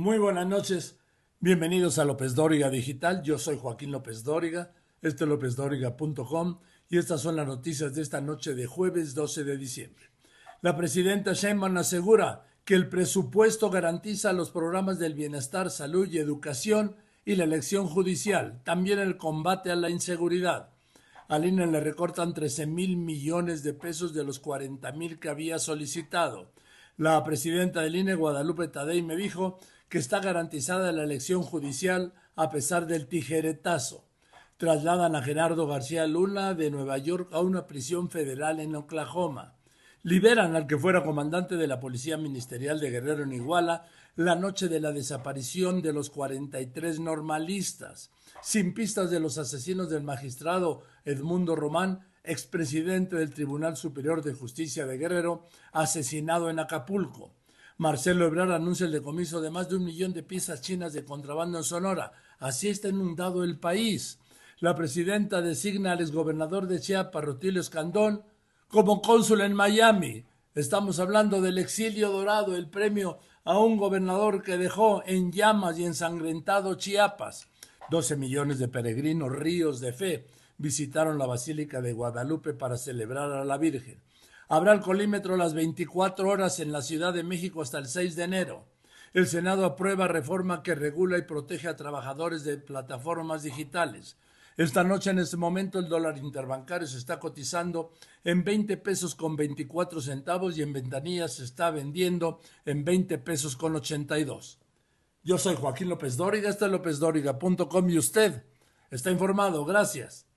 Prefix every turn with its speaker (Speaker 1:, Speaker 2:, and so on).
Speaker 1: Muy buenas noches. Bienvenidos a López Dóriga Digital. Yo soy Joaquín López Dóriga. Este es lópezdóriga.com y estas son las noticias de esta noche de jueves 12 de diciembre. La presidenta Sheinbaum asegura que el presupuesto garantiza los programas del bienestar, salud y educación y la elección judicial, también el combate a la inseguridad. Al INE le recortan 13 mil millones de pesos de los 40 mil que había solicitado. La presidenta del INE, Guadalupe Tadei, me dijo que está garantizada la elección judicial a pesar del tijeretazo. Trasladan a Gerardo García Luna de Nueva York a una prisión federal en Oklahoma. Liberan al que fuera comandante de la Policía Ministerial de Guerrero en Iguala la noche de la desaparición de los 43 normalistas. Sin pistas de los asesinos del magistrado Edmundo Román, expresidente del Tribunal Superior de Justicia de Guerrero, asesinado en Acapulco Marcelo Ebrard anuncia el decomiso de más de un millón de piezas chinas de contrabando en Sonora. Así está inundado el país. La presidenta designa al exgobernador de Chiapas, Rutilio Escandón, como cónsul en Miami. Estamos hablando del exilio dorado, el premio a un gobernador que dejó en llamas y ensangrentado Chiapas. 12 millones de peregrinos, ríos de fe, visitaron la Basílica de Guadalupe para celebrar a la Virgen. Habrá colímetro las 24 horas en la Ciudad de México hasta el 6 de enero. El Senado aprueba reforma que regula y protege a trabajadores de plataformas digitales. Esta noche, en este momento, el dólar interbancario se está cotizando en 20 pesos con 24 centavos y en ventanillas se está vendiendo en 20 pesos con 82. Yo soy Joaquín López Dóriga, este es lópezdóriga.com y usted está informado. Gracias.